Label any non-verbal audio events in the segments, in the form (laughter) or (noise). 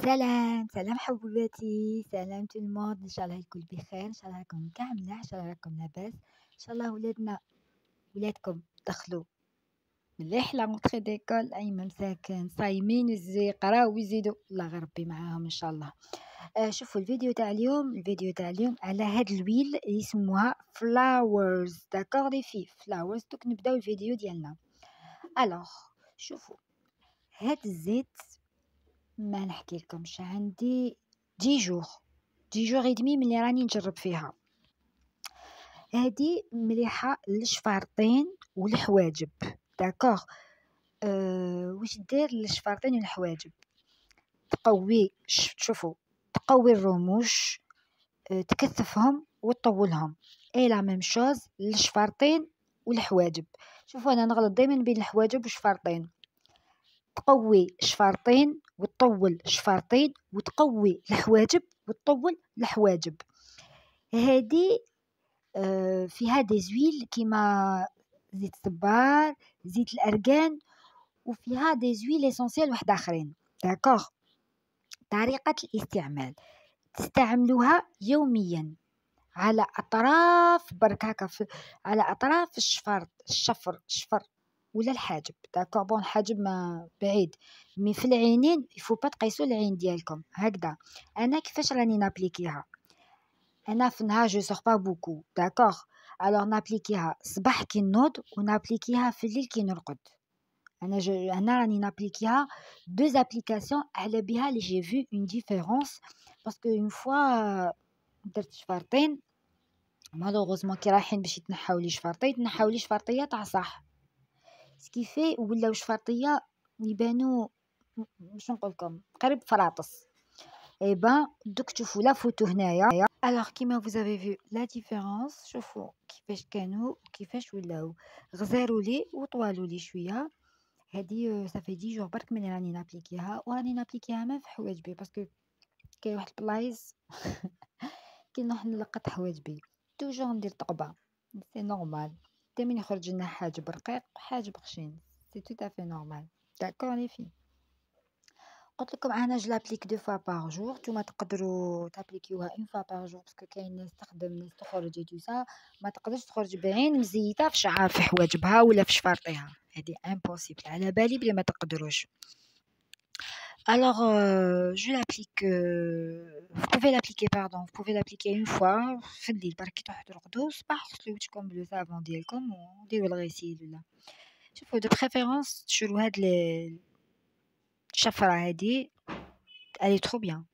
سلام سلام حبيباتي سلام تو الموند ان شاء الله الكل بخير ان شاء الله راكم كاع ملاح ان شاء الله راكم لاباس ان شاء الله ولادنا ولادكم دخلوا مليح لا مونطري ديكول ايما مساكن صايمين قراو ويزيدوا الله غربي معاهم ان شاء الله آه شوفوا الفيديو تاع اليوم الفيديو تاع اليوم على هاد الويل يسموها فلاورز داكور لي في فلاورز دوك نبداو الفيديو ديالنا الوغ شوفوا هاد الزيت ما نحكي لكمش عندي دي جوغ دي جور ادمي ملي راني نجرب فيها هادي مليحه للشفارطين والحواجب داكوغ أه واش دير للشفارطين والحواجب تقوي شوفوا تقوي الرموش أه تكثفهم وتطولهم اي لا ميم شوز للشفارطين والحواجب شوفوا انا نغلط دائما بين الحواجب والشفارطين تقوي شفارطين وتطول شفارطين وتقوي الحواجب وتطول الحواجب هذه آه فيها دي زويل كيما زيت الزبار زيت الارغان وفيها دي زويل اسونسيال واحد اخرين داكوغ طريقه الاستعمال تستعملوها يوميا على اطراف بركاكه على اطراف الشفر الشفر الشفر ولا الحاجب داكوغ بون الحاجب ما بعيد مي في العينين يفو با تقيسوا العين ديالكم هكذا انا كيفاش راني نابليكيها انا في النهار جو سور با بوكو داكوغ الوغ نابليكيها صباح كي نوض ونابليكيها في الليل كي نرقد انا جو هنا راني نابليكيها دو ابليكاسيون على بها لي جي في اون ديفيرونس باسكو اون فوا درت شفرطين مالوغوزمون كي رايحين باش يتنحاو لي شفرطي يتنحاو لي شفرطيه تاع صح سكيفي ولاو شفاطيه يبانو باش نقولكم قريب فراطس اي با دوك تشوفوا لا فوتو هنايا الوغ كيما vous avez vu la شوفوا كيفاش كانوا وكيفاش ولاو غزاروا لي وطوالوا لي شويه هادي صافي دي جوغ برك ملي راني نابليكيها وراني نابليكيها ما في حواجبي باسكو كاين واحد البلايص (laughs) كي نروح نلقط حواجبي توجور ندير طقبه سي نورمال دائما يخرج لنا حاجب رقيق وحاجب خشين سي تو تافي نورمال داكور لي في قلت لكم انا بليك دو فوا بار جور نتوما تقدروا تابليكيوها اون فوا بار جور باسكو كاين ناس تخدم ناس تخرج اي توسا ما تقدرش تخرج بعين مزيته في شعر في حواجبها ولا في شفارطيها هذه امبوسيبل على بالي بلي ما تقدروش Alors, euh, je l'applique. Euh, vous pouvez l'appliquer, pardon. Vous pouvez l'appliquer une fois. Faites des barquettes à de parce que comme le savon dit. comme on dit le de préférence, je Elle est trop bien.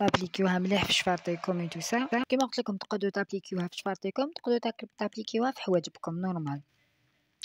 je fais comme tout ça. comme normal.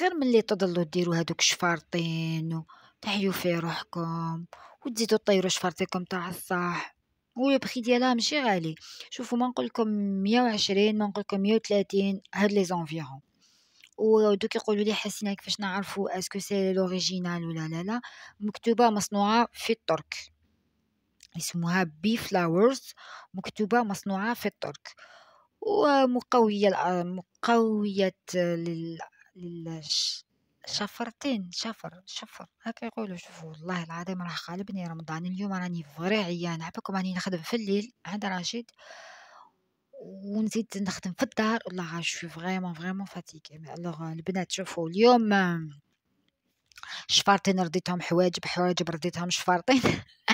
غير اللي تضلوا ديروا هادوك شفارطين وتحيو في روحكم وتزيدوا طيروا شفارطيكم تاع الصح والبخي ديالها ماشي غالي شوفوا ما نقولكم 120 ما نقولكم 130 هاد لي زونفيرون ودوك يقولوا لي حاسين كيفاش نعرفوا اسكو سي لوريجينال ولا لا لا مكتوبه مصنوعه في الترك اسمها بي فلاورز مكتوبه مصنوعه في الترك ومقويه مقويه للشفرتين شفرتين شفر شفر هكا يقولوا شوفوا والله العظيم راه خالبني رمضان اليوم راني فري عيان يعني عباكم راني نخدم في الليل عند رشيد ونزيد نخدم في الدار والله في فريمون فريمون فاتيكي الوغ البنات شوفوا اليوم آه، شفارتين رديتهم حواجب حواجب رديتهم شفارتين (laughs)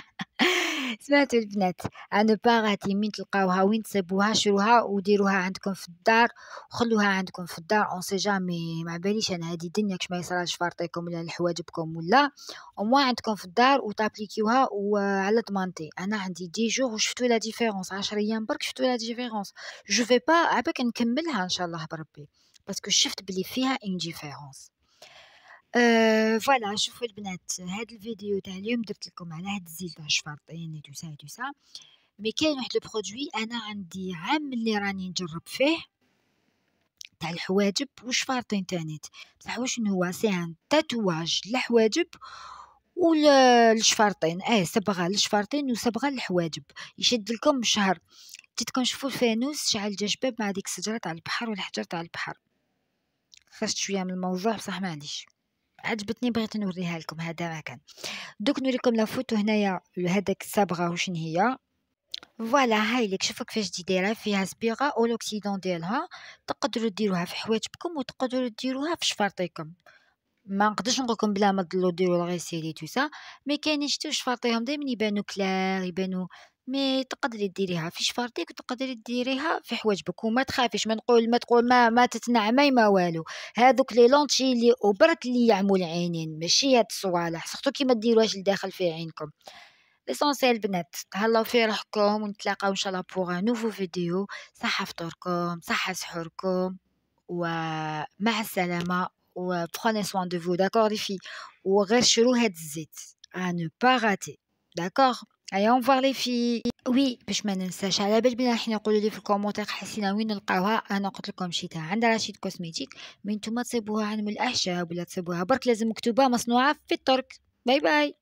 سمعتوا البنات انا باغا مين تلقاوها وين تسبوها شروها وديروها عندكم في الدار وخلوها عندكم في الدار اون سي جامي ما باليش انا هذه الدنيا كش ما يصراش فارطيكم ولا لحواجبكم ولا اوموا عندكم في الدار وتابليكيوها وعلى ضمانتي انا عندي دي جور وشفتوا لا ديفيرونس 10 ايام برك شفتوا لا ديفيرونس جو في با عباك نكملها ان شاء الله بربي باسكو شفت بلي فيها ان ديفيرونس آه، فوالا شوفوا البنات هاد الفيديو تاع اليوم درت لكم على هاد الزيت شفرطين دوسا سا مي كاين واحد البرودوي انا عندي عام اللي راني نجرب فيه تاع الحواجب وشفارطين تانيت بصح واش هو سي ان تاتواج للحواجب والشفارطين اه صبغه للشفارطين وصبغه للحواجب يشد لكم شهر تكون شوفوا الفانوس شعل جشباب مع ديك الشجره تاع البحر والحجر تاع البحر خرجت شويه من الموضوع بصح معليش عجبتني بغيت نوريها لكم هذا ما كان دوك نوريكم لا فوتو هنايا هذاك الصبغه وشن هي فوالا هاي لك شوفوا كيفاش دي دايره فيها صبيغه اولوكسيدون ديالها تقدروا ديروها في حوايجكم وتقدروا ديروها في شفرطيكم ما نقدرش نقولكم بلا ما تضلوا ديروا الغيسيلي توسا مي كاينين شتو شفرطيهم دائما يبانو كلار يبانو مي تقدري ديريها في شفرتك وتقدري ديريها في حواجبك وما تخافيش ما نقول ما تقول ما ما تتنعمي ما والو هذوك لي لونتشي اللي وبرت اللي يعمو العينين ماشي هاد الصوالح سختو كيما ديروهاش لداخل في عينكم ليسونسيال بنات تهلاو في روحكم ونتلاقاو ان شاء الله بوغ نوفو فيديو صحة فطوركم صحة سحوركم ومع السلامة وبخوني سوان دو فو داكور لي في وغير شرو هاد الزيت à ne pas rater d'accord اليوم فواغ لي في وي باش ما ننساش على بال بلي راح نقولوا لي في الكومونتير حسينا وين نلقاوها انا قلت لكم شيتها عند رشيد كوزميتيك من نتوما تصيبوها عن من الاعشاب ولا تصيبوها برك لازم مكتوبه مصنوعه في الترك باي باي